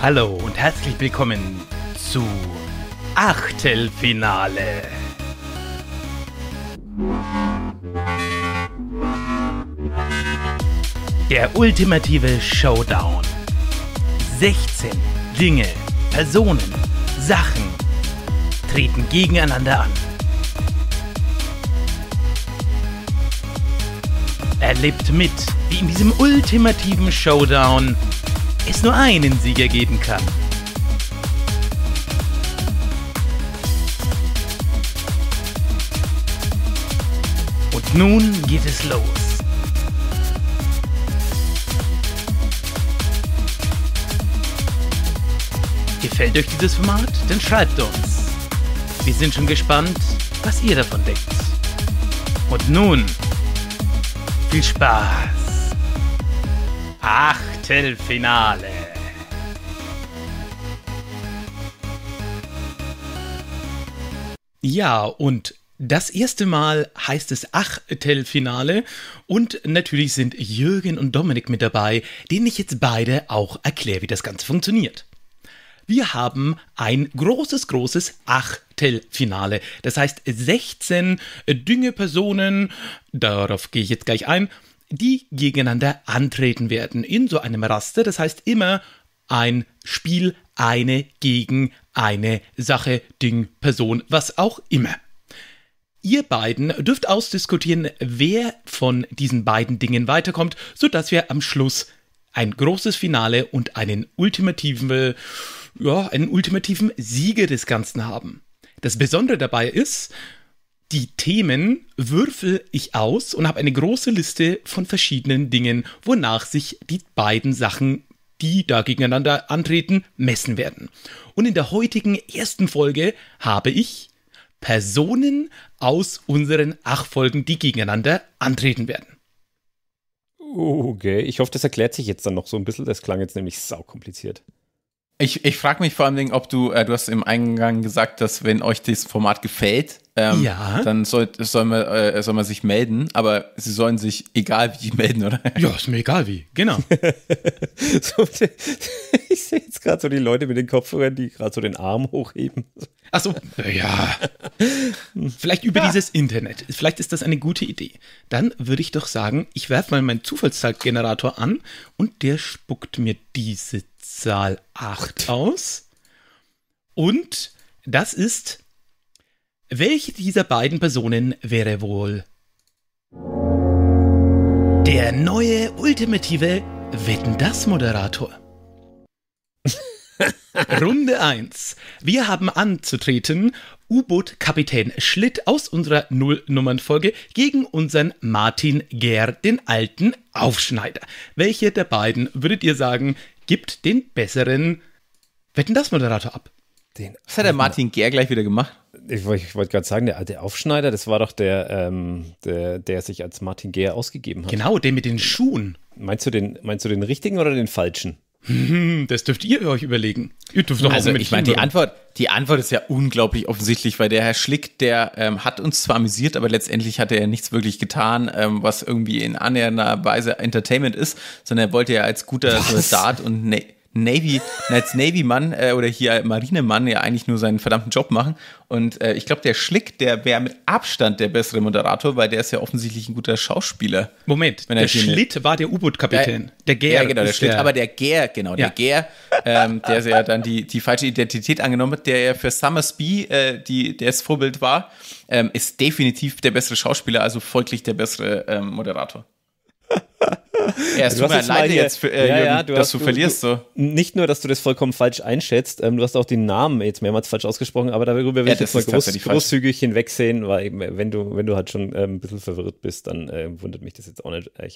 Hallo und herzlich willkommen zu Achtelfinale. Der ultimative Showdown. 16 Dinge, Personen, Sachen treten gegeneinander an. Erlebt mit, wie in diesem ultimativen Showdown es nur einen Sieger geben kann. Und nun geht es los. Gefällt euch dieses Format? Dann schreibt uns. Wir sind schon gespannt, was ihr davon denkt. Und nun, viel Spaß. Ach, Viertelfinale. Ja, und das erste Mal heißt es Achtelfinale und natürlich sind Jürgen und Dominik mit dabei, denen ich jetzt beide auch erkläre, wie das Ganze funktioniert. Wir haben ein großes, großes Achtelfinale. Das heißt 16 Düngepersonen, darauf gehe ich jetzt gleich ein, die gegeneinander antreten werden in so einem Raster. Das heißt immer ein Spiel, eine gegen eine Sache, Ding, Person, was auch immer. Ihr beiden dürft ausdiskutieren, wer von diesen beiden Dingen weiterkommt, sodass wir am Schluss ein großes Finale und einen ultimativen, ja, einen ultimativen Sieger des Ganzen haben. Das Besondere dabei ist, die Themen würfel ich aus und habe eine große Liste von verschiedenen Dingen, wonach sich die beiden Sachen, die da gegeneinander antreten, messen werden. Und in der heutigen ersten Folge habe ich Personen aus unseren acht Folgen, die gegeneinander antreten werden. Okay, ich hoffe, das erklärt sich jetzt dann noch so ein bisschen. Das klang jetzt nämlich saukompliziert. Ich, ich frage mich vor allen Dingen, ob du, äh, du hast im Eingang gesagt, dass wenn euch das Format gefällt, ähm, ja. dann soll, soll, man, äh, soll man sich melden, aber sie sollen sich egal wie melden, oder? Ja, ist mir egal wie, genau. so, ich sehe jetzt gerade so die Leute mit den Kopfhörern, die gerade so den Arm hochheben. Achso, ja. Vielleicht über ja. dieses Internet. Vielleicht ist das eine gute Idee. Dann würde ich doch sagen, ich werfe mal meinen Zufallszahlgenerator an und der spuckt mir diese Zahl 8 aus. Und das ist welche dieser beiden Personen wäre wohl der neue ultimative Wetten das Moderator? Runde 1. Wir haben anzutreten U-Boot-Kapitän Schlitt aus unserer Nullnummernfolge gegen unseren Martin Gehr, den alten Aufschneider. Welche der beiden, würdet ihr sagen, gibt den besseren Wetten das Moderator ab? Den das hat der Martin Gehr gleich wieder gemacht ich, ich wollte gerade sagen, der alte Aufschneider, das war doch der, ähm, der, der sich als Martin Gehr ausgegeben hat. Genau, der mit den Schuhen. Meinst du den, meinst du den richtigen oder den falschen? Hm, das dürft ihr euch überlegen. Ihr dürft doch also, auch ich meine, die Antwort, die Antwort ist ja unglaublich offensichtlich, weil der Herr Schlick, der ähm, hat uns zwar amüsiert, aber letztendlich hat er ja nichts wirklich getan, ähm, was irgendwie in annähernder Weise Entertainment ist, sondern er wollte ja als guter Soldat und ne Navy, als Navy-Mann äh, oder hier Marinemann ja eigentlich nur seinen verdammten Job machen. Und äh, ich glaube, der Schlick, der wäre mit Abstand der bessere Moderator, weil der ist ja offensichtlich ein guter Schauspieler. Moment, der Schlitt war der U-Boot-Kapitän. Der, der Gär. Ja, genau, der Schlitt, der aber der Gär, genau, ja. der Gär, ähm, der ja dann die, die falsche Identität angenommen hat, der ja für Summersby äh, die, das Vorbild war, ähm, ist definitiv der bessere Schauspieler, also folglich der bessere ähm, Moderator. Ja, es tut mir leid jetzt, für, äh, ja, Jürgen, ja, du dass hast, du, verlierst. so. Nicht nur, dass du das vollkommen falsch einschätzt, ähm, du hast auch den Namen jetzt mehrmals falsch ausgesprochen, aber darüber will ja, ich jetzt mal groß, großzügig hinwegsehen, weil äh, wenn du, wenn du halt schon ähm, ein bisschen verwirrt bist, dann äh, wundert mich das jetzt auch nicht. Äh,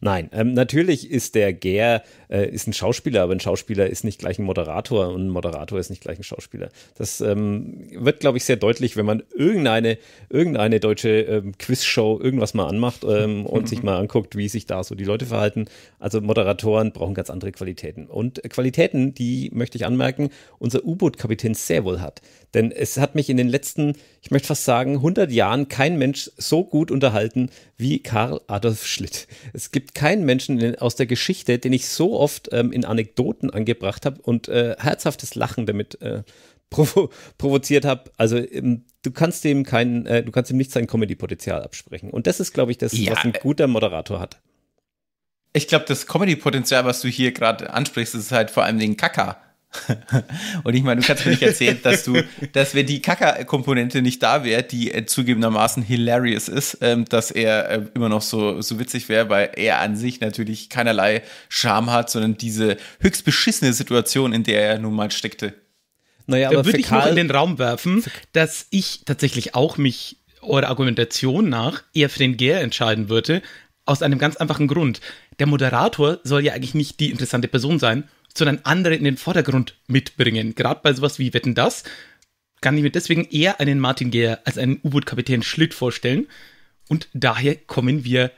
Nein, ähm, natürlich ist der Gär äh, ist ein Schauspieler, aber ein Schauspieler ist nicht gleich ein Moderator und ein Moderator ist nicht gleich ein Schauspieler. Das ähm, wird, glaube ich, sehr deutlich, wenn man irgendeine, irgendeine deutsche ähm, Quizshow irgendwas mal anmacht ähm, und sich mal anguckt, wie sich da so die Leute verhalten verhalten. Also Moderatoren brauchen ganz andere Qualitäten. Und Qualitäten, die möchte ich anmerken, unser U-Boot-Kapitän sehr wohl hat. Denn es hat mich in den letzten, ich möchte fast sagen, 100 Jahren kein Mensch so gut unterhalten wie Karl Adolf Schlitt. Es gibt keinen Menschen aus der Geschichte, den ich so oft ähm, in Anekdoten angebracht habe und äh, herzhaftes Lachen damit äh, provo provoziert habe. Also ähm, du kannst ihm keinen, äh, du kannst ihm nicht sein Comedy-Potenzial absprechen. Und das ist, glaube ich, das, ja, was ein äh, guter Moderator hat ich glaube, das Comedy-Potenzial, was du hier gerade ansprichst, ist halt vor allem den Kaka. und ich meine, du kannst mir nicht erzählen, dass du, dass wenn die Kaka-Komponente nicht da wäre, die äh, zugegebenermaßen hilarious ist, ähm, dass er äh, immer noch so, so witzig wäre, weil er an sich natürlich keinerlei Charme hat, sondern diese höchst beschissene Situation, in der er nun mal steckte. Naja, aber da würde ich mal in den Raum werfen, dass ich tatsächlich auch mich eurer Argumentation nach eher für den Gär entscheiden würde, aus einem ganz einfachen Grund. Der Moderator soll ja eigentlich nicht die interessante Person sein, sondern andere in den Vordergrund mitbringen. Gerade bei sowas wie Wetten das kann ich mir deswegen eher einen Martin Gehr als einen U-Boot-Kapitän Schlitt vorstellen. Und daher kommen wir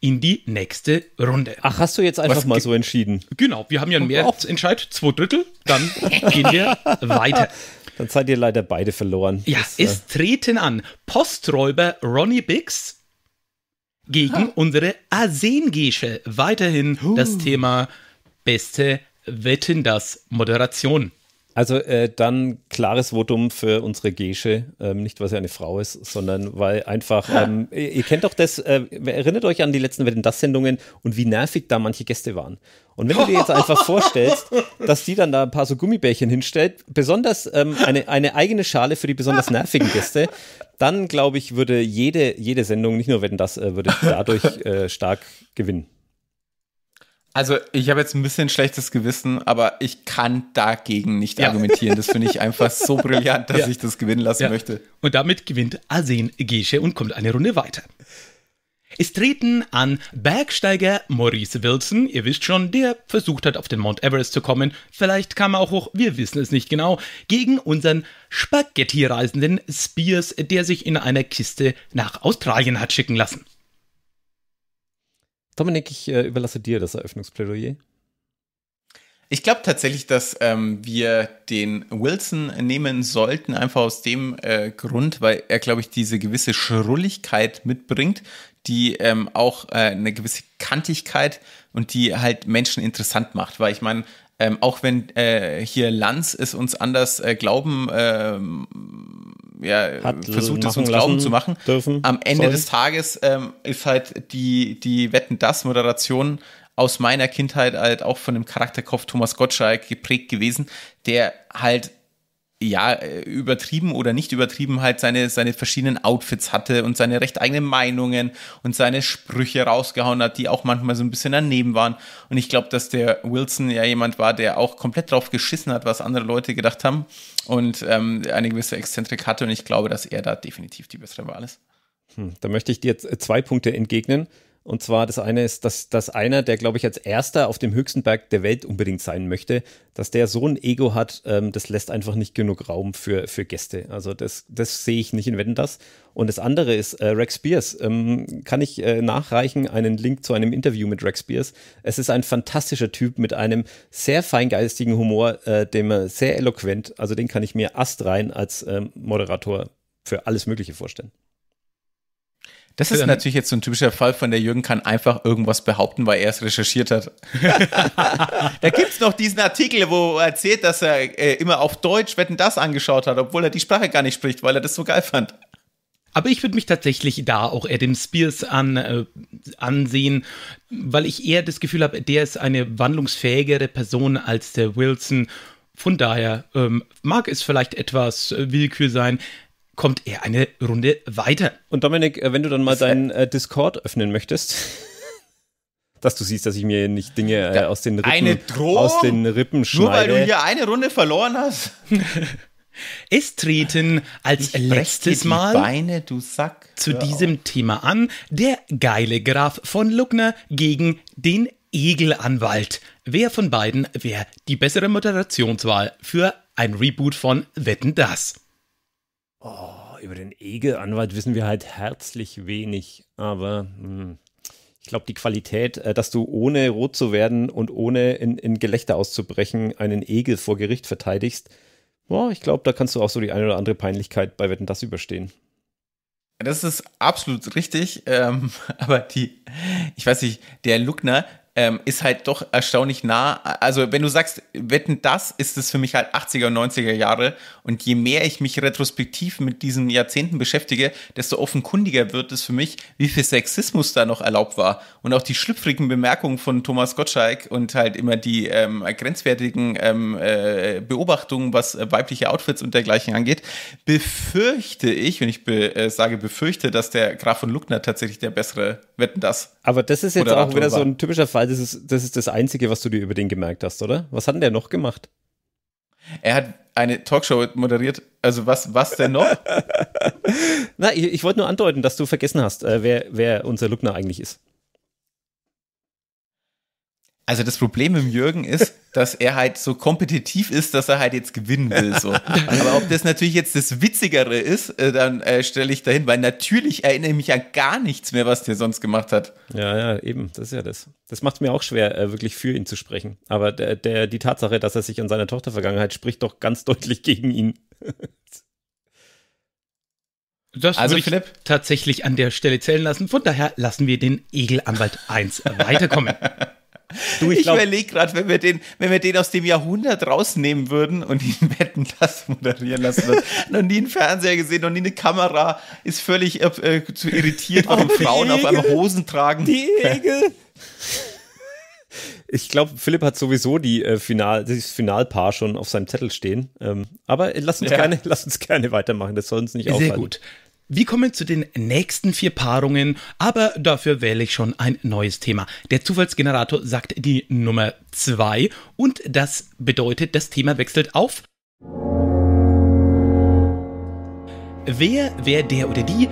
in die nächste Runde. Ach, hast du jetzt einfach Was mal so entschieden? Genau, wir haben ja einen oh, Mehrheitsentscheid, oh. zwei Drittel, dann gehen wir weiter. Dann seid ihr leider beide verloren. Ja, das, äh, es äh... treten an Posträuber Ronnie Biggs gegen ha. unsere Arsengesche. Weiterhin huh. das Thema beste Wetten das Moderation. Also äh, dann klares Votum für unsere Gesche, ähm, nicht weil sie eine Frau ist, sondern weil einfach, ähm, ihr kennt doch das, äh, erinnert euch an die letzten Wetten das Sendungen und wie nervig da manche Gäste waren. Und wenn du dir jetzt einfach vorstellst, dass die dann da ein paar so Gummibärchen hinstellt, besonders ähm, eine, eine eigene Schale für die besonders nervigen Gäste, dann glaube ich, würde jede, jede Sendung, nicht nur Wetten das, äh, würde dadurch äh, stark gewinnen. Also ich habe jetzt ein bisschen schlechtes Gewissen, aber ich kann dagegen nicht ja. argumentieren. Das finde ich einfach so brillant, dass ja. ich das gewinnen lassen ja. möchte. Und damit gewinnt Arsen Gesche und kommt eine Runde weiter. Es treten an Bergsteiger Maurice Wilson, ihr wisst schon, der versucht hat, auf den Mount Everest zu kommen, vielleicht kam er auch hoch, wir wissen es nicht genau, gegen unseren Spaghetti-Reisenden Spears, der sich in einer Kiste nach Australien hat schicken lassen. Dominik, ich äh, überlasse dir das Eröffnungsplädoyer. Ich glaube tatsächlich, dass ähm, wir den Wilson nehmen sollten, einfach aus dem äh, Grund, weil er, glaube ich, diese gewisse Schrulligkeit mitbringt, die ähm, auch äh, eine gewisse Kantigkeit und die halt Menschen interessant macht. Weil ich meine, ähm, auch wenn äh, hier Lanz es uns anders äh, glauben ähm, ja, Hat versucht es uns glauben zu machen. Dürfen. Am Ende Sorry. des Tages ähm, ist halt die, die Wetten das Moderation aus meiner Kindheit halt auch von dem Charakterkopf Thomas Gottschalk geprägt gewesen, der halt ja, äh, übertrieben oder nicht übertrieben halt seine, seine verschiedenen Outfits hatte und seine recht eigenen Meinungen und seine Sprüche rausgehauen hat, die auch manchmal so ein bisschen daneben waren. Und ich glaube, dass der Wilson ja jemand war, der auch komplett drauf geschissen hat, was andere Leute gedacht haben und ähm, eine gewisse Exzentrik hatte. Und ich glaube, dass er da definitiv die bessere Wahl ist. Hm, da möchte ich dir jetzt zwei Punkte entgegnen. Und zwar das eine ist, dass, dass einer, der, glaube ich, als erster auf dem höchsten Berg der Welt unbedingt sein möchte, dass der so ein Ego hat, ähm, das lässt einfach nicht genug Raum für, für Gäste. Also das, das sehe ich nicht in Wetten das. Und das andere ist, äh, Rex Spears, ähm, kann ich äh, nachreichen, einen Link zu einem Interview mit Rex Spears. Es ist ein fantastischer Typ mit einem sehr feingeistigen Humor, äh, dem er sehr eloquent, also den kann ich mir astrein als ähm, Moderator für alles Mögliche vorstellen. Das ist natürlich jetzt so ein typischer Fall von der Jürgen kann einfach irgendwas behaupten, weil er es recherchiert hat. da gibt es noch diesen Artikel, wo er erzählt, dass er äh, immer auf Deutsch Wetten das angeschaut hat, obwohl er die Sprache gar nicht spricht, weil er das so geil fand. Aber ich würde mich tatsächlich da auch eher dem Spears an, äh, ansehen, weil ich eher das Gefühl habe, der ist eine wandlungsfähigere Person als der Wilson. Von daher ähm, mag es vielleicht etwas äh, Willkür sein, kommt er eine Runde weiter. Und Dominik, äh, wenn du dann mal deinen äh, Discord öffnen möchtest, dass du siehst, dass ich mir nicht Dinge äh, aus den Rippen eine Drohung? aus den Rippen schneide. Nur weil du hier eine Runde verloren hast. Es treten als letztes Mal Beine, zu ja. diesem Thema an der geile Graf von Luckner gegen den Egelanwalt. Wer von beiden wäre die bessere Moderationswahl für ein Reboot von Wetten das? Oh, über den Ege-Anwalt wissen wir halt herzlich wenig, aber mh, hm, ich glaube, die Qualität, äh, dass du ohne rot zu werden und ohne in, in Gelächter auszubrechen einen Egel vor Gericht verteidigst, oh, ich glaube, da kannst du auch so die eine oder andere Peinlichkeit bei Wetten das überstehen. Das ist absolut richtig, ähm, aber die, ich weiß nicht, der Luckner, ähm, ist halt doch erstaunlich nah. Also, wenn du sagst, wetten das, ist es für mich halt 80er und 90er Jahre. Und je mehr ich mich retrospektiv mit diesen Jahrzehnten beschäftige, desto offenkundiger wird es für mich, wie viel Sexismus da noch erlaubt war. Und auch die schlüpfrigen Bemerkungen von Thomas Gottschalk und halt immer die ähm, grenzwertigen ähm, äh, Beobachtungen, was äh, weibliche Outfits und dergleichen angeht, befürchte ich, wenn ich be äh, sage befürchte, dass der Graf von Luckner tatsächlich der bessere Wetten das. Aber das ist jetzt auch wieder war. so ein typischer Fall das ist, das ist das Einzige, was du dir über den gemerkt hast, oder? Was hat denn der noch gemacht? Er hat eine Talkshow moderiert. Also was, was denn noch? Na, ich, ich wollte nur andeuten, dass du vergessen hast, äh, wer, wer unser Lugner eigentlich ist. Also das Problem im Jürgen ist, dass er halt so kompetitiv ist, dass er halt jetzt gewinnen will. So. Aber ob das natürlich jetzt das Witzigere ist, äh, dann äh, stelle ich dahin, weil natürlich erinnere ich mich an gar nichts mehr, was der sonst gemacht hat. Ja, ja, eben, das ist ja das. Das macht es mir auch schwer, äh, wirklich für ihn zu sprechen. Aber der, der, die Tatsache, dass er sich an seiner Tochter vergangen hat, spricht, doch ganz deutlich gegen ihn. Das also würde ich Philipp? tatsächlich an der Stelle zählen lassen. Von daher lassen wir den Egelanwalt 1 weiterkommen. Du, ich, ich überlege gerade, wenn, wir den, wenn wir den aus dem Jahrhundert rausnehmen würden und ihn wetten, das moderieren lassen würden. noch nie einen Fernseher gesehen, noch nie eine Kamera, ist völlig äh, äh zu irritiert, warum oh, Frauen auf einmal Hosen tragen. Die Egel. Ich glaube, Philipp hat sowieso die, äh, Final, das Finalpaar schon auf seinem Zettel stehen. Ähm, aber lass uns, ja. gerne, lass uns gerne weitermachen, das soll uns nicht Sehr aufhalten. Sehr gut. Wir kommen zu den nächsten vier Paarungen, aber dafür wähle ich schon ein neues Thema. Der Zufallsgenerator sagt die Nummer 2 und das bedeutet, das Thema wechselt auf. Wer, wer der oder die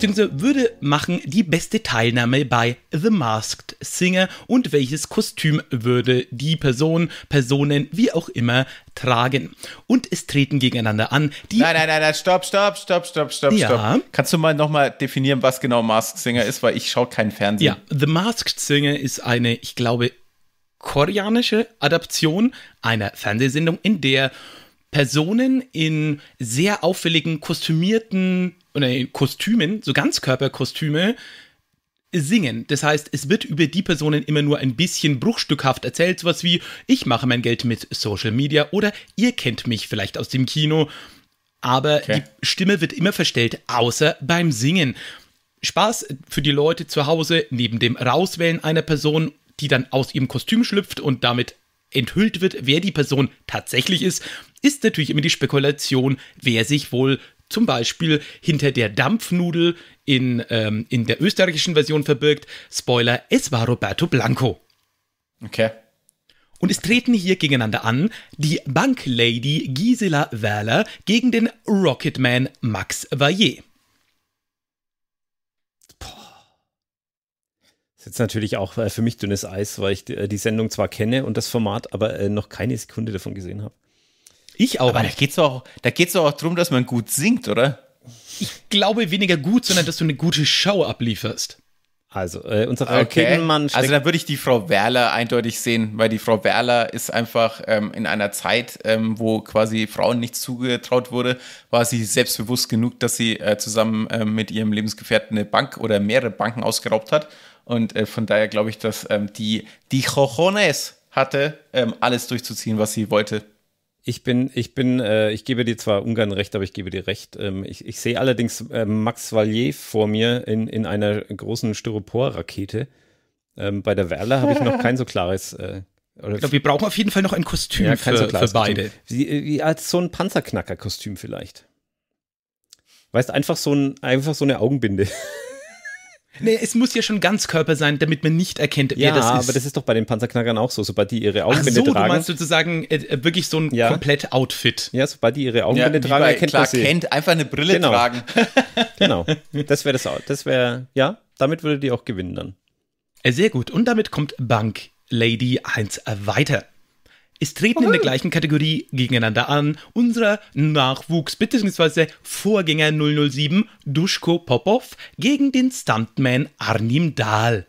beziehungsweise würde machen die beste Teilnahme bei The Masked Singer und welches Kostüm würde die Person, Personen, wie auch immer, tragen. Und es treten gegeneinander an. Die nein, nein, nein, nein, stopp, stopp, stopp, stopp, stopp, ja. stopp. Kannst du mal nochmal definieren, was genau Masked Singer ist, weil ich schaue keinen Fernsehen. Ja, The Masked Singer ist eine, ich glaube, koreanische Adaption einer Fernsehsendung, in der Personen in sehr auffälligen, kostümierten oder in Kostümen, so Ganzkörperkostüme, singen. Das heißt, es wird über die Personen immer nur ein bisschen bruchstückhaft erzählt, sowas wie ich mache mein Geld mit Social Media oder ihr kennt mich vielleicht aus dem Kino, aber okay. die Stimme wird immer verstellt, außer beim Singen. Spaß für die Leute zu Hause neben dem Rauswählen einer Person, die dann aus ihrem Kostüm schlüpft und damit enthüllt wird, wer die Person tatsächlich ist, ist natürlich immer die Spekulation, wer sich wohl zum Beispiel hinter der Dampfnudel in, ähm, in der österreichischen Version verbirgt. Spoiler, es war Roberto Blanco. Okay. Und es treten hier gegeneinander an die Banklady Gisela Werler gegen den Rocketman Max Vallier. Das ist jetzt natürlich auch äh, für mich dünnes Eis, weil ich äh, die Sendung zwar kenne und das Format, aber äh, noch keine Sekunde davon gesehen habe. Ich auch. Aber nicht. da geht es doch auch darum, dass man gut singt, oder? Ich glaube weniger gut, sondern dass du eine gute Show ablieferst. Also, äh, unsere Frau okay. Kegelmann Also, da würde ich die Frau Werler eindeutig sehen, weil die Frau Werler ist einfach ähm, in einer Zeit, ähm, wo quasi Frauen nichts zugetraut wurde, war sie selbstbewusst genug, dass sie äh, zusammen äh, mit ihrem Lebensgefährten eine Bank oder mehrere Banken ausgeraubt hat. Und äh, von daher glaube ich, dass ähm, die, die Jojones hatte, ähm, alles durchzuziehen, was sie wollte. Ich bin, ich bin, äh, ich gebe dir zwar Ungarn recht, aber ich gebe dir recht. Ähm, ich, ich sehe allerdings äh, Max Valier vor mir in, in einer großen Styropor-Rakete. Ähm, bei der Werler habe ich noch kein so klares. Äh, oder ich glaube, wir brauchen auf jeden Fall noch ein Kostüm ja, für, so für, beide. Wie, wie, als so ein Panzerknacker-Kostüm vielleicht. Weißt einfach so ein, einfach so eine Augenbinde. Nee, es muss ja schon ganz Körper sein, damit man nicht erkennt, ja, wer das ist. Ja, aber das ist doch bei den Panzerknackern auch so, sobald die ihre Augenbinde Ach so, tragen. du meinst sozusagen äh, äh, wirklich so ein ja. komplett Outfit. Ja, sobald die ihre Augenbinde ja, tragen, erkennt man sie. kennt, einfach eine Brille genau. tragen. genau, das wäre das, das wäre, ja, damit würde die auch gewinnen dann. Äh, sehr gut, und damit kommt Bank Lady 1 weiter. Es treten oh. in der gleichen Kategorie gegeneinander an unser Nachwuchs bzw. Vorgänger 007 Duschko Popov gegen den Stuntman Arnim Dahl.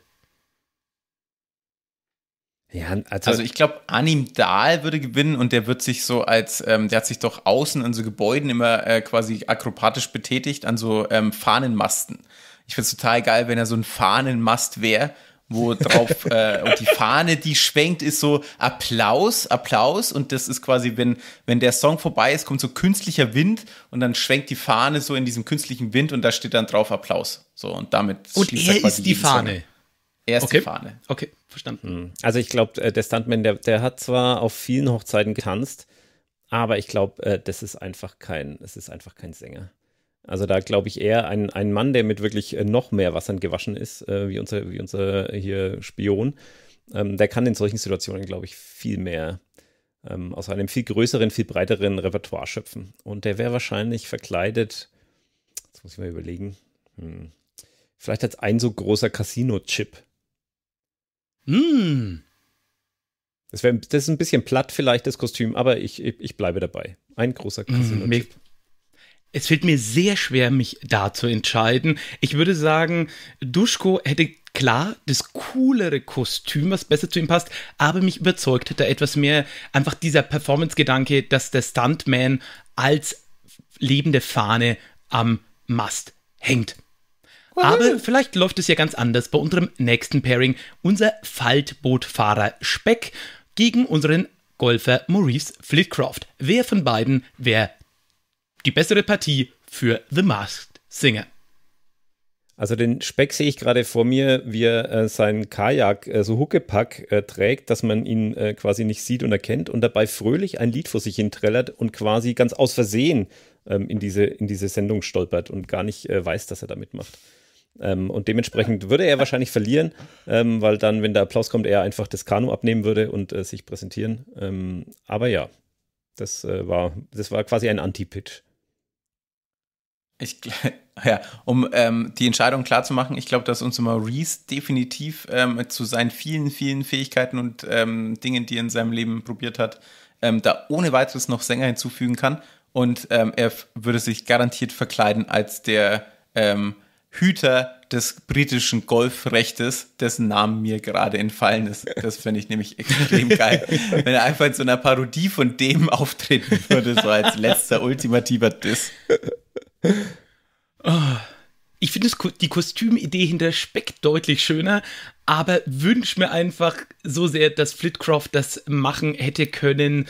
Ja, also, also, ich glaube, Arnim Dahl würde gewinnen und der wird sich so als, ähm, der hat sich doch außen an so Gebäuden immer äh, quasi akrobatisch betätigt, an so ähm, Fahnenmasten. Ich finde es total geil, wenn er so ein Fahnenmast wäre wo drauf äh, und die Fahne, die schwenkt, ist so Applaus, Applaus und das ist quasi, wenn, wenn der Song vorbei ist, kommt so künstlicher Wind und dann schwenkt die Fahne so in diesem künstlichen Wind und da steht dann drauf Applaus. So und damit und schließt er, quasi ist die Fahne. Song. Er ist okay. die Fahne. Okay, verstanden. Hm. Also ich glaube, äh, der Stuntman, der, der hat zwar auf vielen Hochzeiten getanzt, aber ich glaube, äh, das ist einfach kein, es ist einfach kein Sänger. Also da glaube ich eher ein, ein Mann, der mit wirklich äh, noch mehr Wassern gewaschen ist, äh, wie unser, wie unser hier Spion, ähm, der kann in solchen Situationen, glaube ich, viel mehr ähm, aus einem viel größeren, viel breiteren Repertoire schöpfen. Und der wäre wahrscheinlich verkleidet, jetzt muss ich mal überlegen, hm, vielleicht als ein so großer Casino-Chip. Mm. Das, wär, das ist ein bisschen platt vielleicht, das Kostüm, aber ich, ich, ich bleibe dabei. Ein großer hm, Casino-Chip. Mm, es fällt mir sehr schwer, mich da zu entscheiden. Ich würde sagen, Duschko hätte klar das coolere Kostüm, was besser zu ihm passt, aber mich überzeugt da etwas mehr einfach dieser Performance-Gedanke, dass der Stuntman als lebende Fahne am Mast hängt. Aber vielleicht läuft es ja ganz anders bei unserem nächsten Pairing. Unser Faltbootfahrer Speck gegen unseren Golfer Maurice Flitcroft. Wer von beiden wäre die bessere Partie für The Masked Singer. Also den Speck sehe ich gerade vor mir, wie er äh, seinen Kajak äh, so Huckepack äh, trägt, dass man ihn äh, quasi nicht sieht und erkennt und dabei fröhlich ein Lied vor sich hin trällert und quasi ganz aus Versehen ähm, in, diese, in diese Sendung stolpert und gar nicht äh, weiß, dass er da mitmacht. Ähm, und dementsprechend würde er wahrscheinlich verlieren, ähm, weil dann, wenn der Applaus kommt, er einfach das Kanu abnehmen würde und äh, sich präsentieren. Ähm, aber ja, das, war, das war quasi ein Anti-Pitch. Ich, ja, um ähm, die Entscheidung klar zu machen, ich glaube, dass uns Maurice definitiv ähm, zu seinen vielen, vielen Fähigkeiten und ähm, Dingen, die er in seinem Leben probiert hat, ähm, da ohne weiteres noch Sänger hinzufügen kann. Und ähm, er würde sich garantiert verkleiden als der ähm, Hüter des britischen Golfrechtes, dessen Namen mir gerade entfallen ist. Das fände ich nämlich extrem geil. Wenn er einfach in so einer Parodie von dem auftreten würde, so als letzter ultimativer Diss. Ah, ich finde die Kostümidee hinter Speck deutlich schöner, aber wünsche mir einfach so sehr, dass Flitcroft das machen hätte können,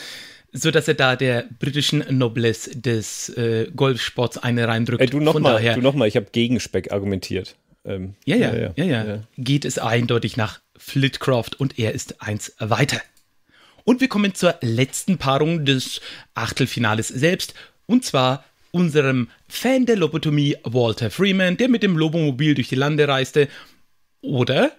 sodass er da der britischen Noblesse des äh, Golfsports eine reindrückt. Ey, du nochmal, du ich habe gegen Speck argumentiert. Ähm, ja, ja, ja, ja, ja, ja. Geht es eindeutig nach Flitcroft und er ist eins weiter. Und wir kommen zur letzten Paarung des Achtelfinales selbst, und zwar unserem Fan der Lobotomie Walter Freeman, der mit dem Lobomobil durch die Lande reiste, oder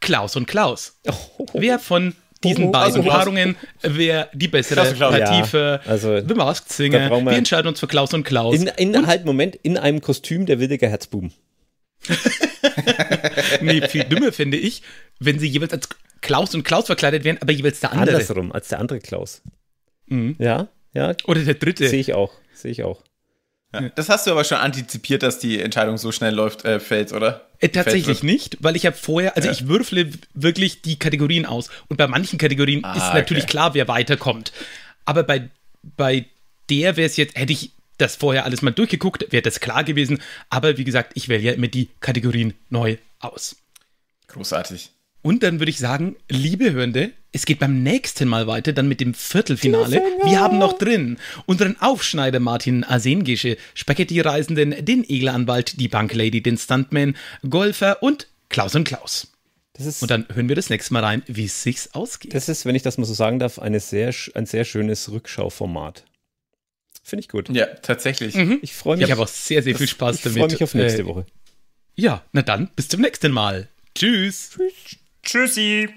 Klaus und Klaus. Oh. Wer von diesen oh, oh beiden also, Paarungen, wer die bessere Klaus Klaus. Partie ja, für also, The Masked Singer. Wir, wir entscheiden uns für Klaus und Klaus. In, in, und, halt, Moment, in einem Kostüm der Wildecker Herzbuben. nee, viel dümmer finde ich, wenn sie jeweils als Klaus und Klaus verkleidet werden, aber jeweils der andere. Andersrum, als der andere Klaus. Mhm. Ja, ja. Oder der dritte. Sehe ich auch, sehe ich auch das hast du aber schon antizipiert, dass die Entscheidung so schnell läuft, äh, fällt, oder? Äh, tatsächlich nicht, weil ich habe vorher, also ja. ich würfle wirklich die Kategorien aus. Und bei manchen Kategorien ah, ist natürlich okay. klar, wer weiterkommt. Aber bei, bei der wäre es jetzt, hätte ich das vorher alles mal durchgeguckt, wäre das klar gewesen. Aber wie gesagt, ich wähle ja immer die Kategorien neu aus. Großartig. Und dann würde ich sagen, liebe Hörende, es geht beim nächsten Mal weiter, dann mit dem Viertelfinale. Wir haben noch drin unseren Aufschneider Martin Arsengische, Spaghetti-Reisenden, den Egelanwalt, die Banklady, den Stuntman, Golfer und Klaus und Klaus. Ist, und dann hören wir das nächste Mal rein, wie es sich ausgeht. Das ist, wenn ich das mal so sagen darf, eine sehr, ein sehr schönes Rückschauformat. Finde ich gut. Ja, tatsächlich. Mhm. Ich freue mich. Ich habe auch sehr, sehr viel Spaß ich damit. Ich freue mich auf nächste äh, Woche. Ja, na dann, bis zum nächsten Mal. Tschüss. Tschüss. Tschüssi!